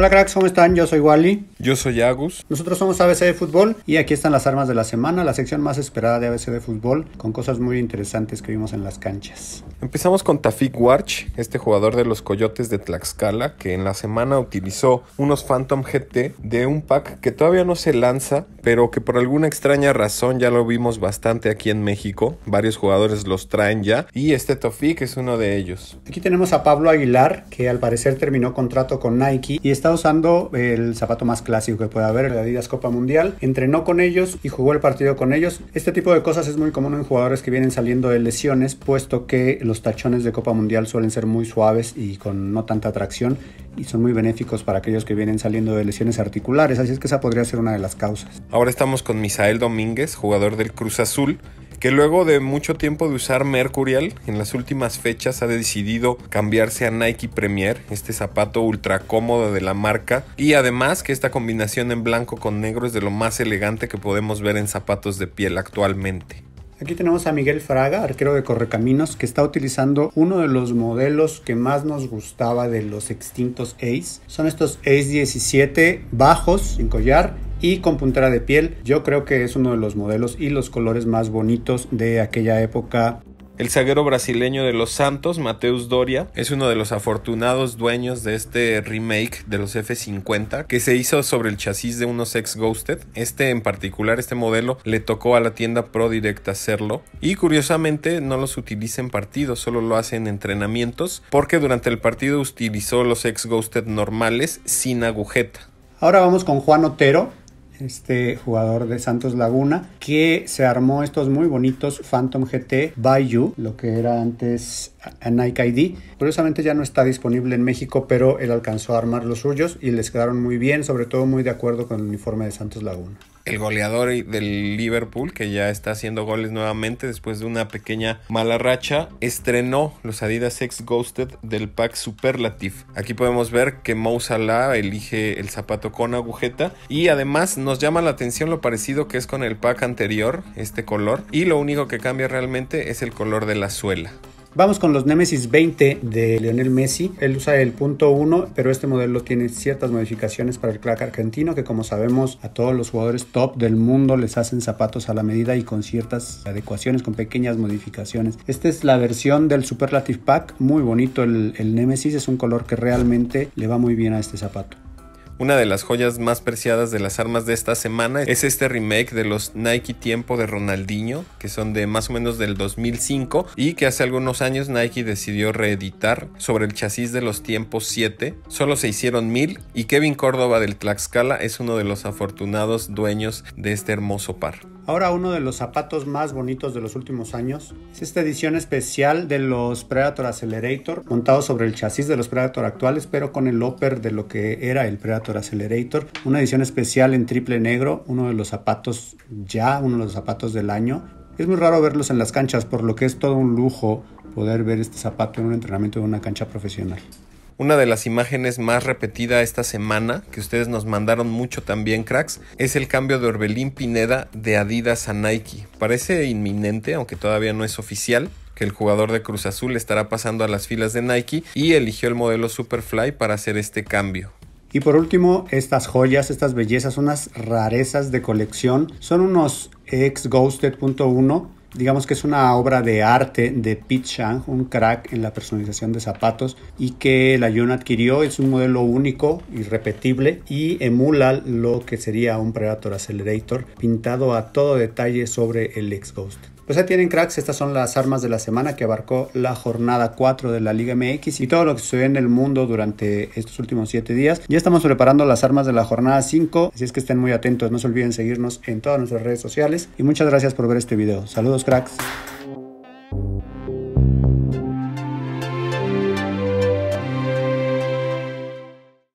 Hola cracks, ¿cómo están? Yo soy Wally. Yo soy Agus. Nosotros somos ABC de Fútbol y aquí están las armas de la semana, la sección más esperada de ABC de Fútbol, con cosas muy interesantes que vimos en las canchas. Empezamos con Tafik Warch, este jugador de los Coyotes de Tlaxcala, que en la semana utilizó unos Phantom GT de un pack que todavía no se lanza, pero que por alguna extraña razón ya lo vimos bastante aquí en México. Varios jugadores los traen ya y este que es uno de ellos. Aquí tenemos a Pablo Aguilar, que al parecer terminó contrato con Nike y está usando el zapato más clásico que puede haber, el Adidas Copa Mundial. Entrenó con ellos y jugó el partido con ellos. Este tipo de cosas es muy común en jugadores que vienen saliendo de lesiones, puesto que los tachones de Copa Mundial suelen ser muy suaves y con no tanta atracción y son muy benéficos para aquellos que vienen saliendo de lesiones articulares, así es que esa podría ser una de las causas. Ahora estamos con Misael Domínguez, jugador del Cruz Azul, que luego de mucho tiempo de usar Mercurial, en las últimas fechas ha decidido cambiarse a Nike Premier, este zapato ultra cómodo de la marca, y además que esta combinación en blanco con negro es de lo más elegante que podemos ver en zapatos de piel actualmente. Aquí tenemos a Miguel Fraga, arquero de Correcaminos, que está utilizando uno de los modelos que más nos gustaba de los extintos Ace. Son estos Ace 17 bajos, sin collar, y con puntera de piel. Yo creo que es uno de los modelos y los colores más bonitos de aquella época el zaguero brasileño de los Santos, Mateus Doria, es uno de los afortunados dueños de este remake de los F50 que se hizo sobre el chasis de unos ex Ghosted. Este en particular, este modelo, le tocó a la tienda Pro Direct hacerlo y curiosamente no los utiliza en partidos, solo lo hace en entrenamientos porque durante el partido utilizó los ex Ghosted normales sin agujeta. Ahora vamos con Juan Otero, este jugador de Santos Laguna, que se armó estos muy bonitos Phantom GT Bayou, lo que era antes a Nike ID. Curiosamente ya no está disponible en México, pero él alcanzó a armar los suyos y les quedaron muy bien, sobre todo muy de acuerdo con el uniforme de Santos Laguna. El goleador del Liverpool, que ya está haciendo goles nuevamente después de una pequeña mala racha, estrenó los Adidas X Ghosted del pack Superlative. Aquí podemos ver que Moussa elige el zapato con agujeta y además nos llama la atención lo parecido que es con el pack anterior, este color, y lo único que cambia realmente es el color de la suela. Vamos con los Nemesis 20 de Lionel Messi. Él usa el punto 1, pero este modelo tiene ciertas modificaciones para el crack argentino que como sabemos a todos los jugadores top del mundo les hacen zapatos a la medida y con ciertas adecuaciones, con pequeñas modificaciones. Esta es la versión del Superlative Pack, muy bonito el, el Nemesis, es un color que realmente le va muy bien a este zapato. Una de las joyas más preciadas de las armas de esta semana es este remake de los Nike Tiempo de Ronaldinho, que son de más o menos del 2005 y que hace algunos años Nike decidió reeditar sobre el chasis de los tiempos 7. Solo se hicieron mil y Kevin Córdoba del Tlaxcala es uno de los afortunados dueños de este hermoso par. Ahora uno de los zapatos más bonitos de los últimos años es esta edición especial de los Predator Accelerator, montados sobre el chasis de los Predator actuales, pero con el upper de lo que era el Predator Accelerator. Una edición especial en triple negro, uno de los zapatos ya, uno de los zapatos del año. Es muy raro verlos en las canchas, por lo que es todo un lujo poder ver este zapato en un entrenamiento de una cancha profesional. Una de las imágenes más repetida esta semana, que ustedes nos mandaron mucho también, cracks, es el cambio de Orbelín Pineda de Adidas a Nike. Parece inminente, aunque todavía no es oficial, que el jugador de Cruz Azul estará pasando a las filas de Nike y eligió el modelo Superfly para hacer este cambio. Y por último, estas joyas, estas bellezas, unas rarezas de colección, son unos ex Ghosted.1 Digamos que es una obra de arte de Pete Chang, un crack en la personalización de zapatos y que la Yun adquirió. Es un modelo único, irrepetible y emula lo que sería un Predator Accelerator pintado a todo detalle sobre el X-Ghost. Pues ya tienen cracks, estas son las armas de la semana que abarcó la jornada 4 de la Liga MX y todo lo que sucedió en el mundo durante estos últimos 7 días. Ya estamos preparando las armas de la jornada 5, así es que estén muy atentos, no se olviden seguirnos en todas nuestras redes sociales y muchas gracias por ver este video. Saludos cracks.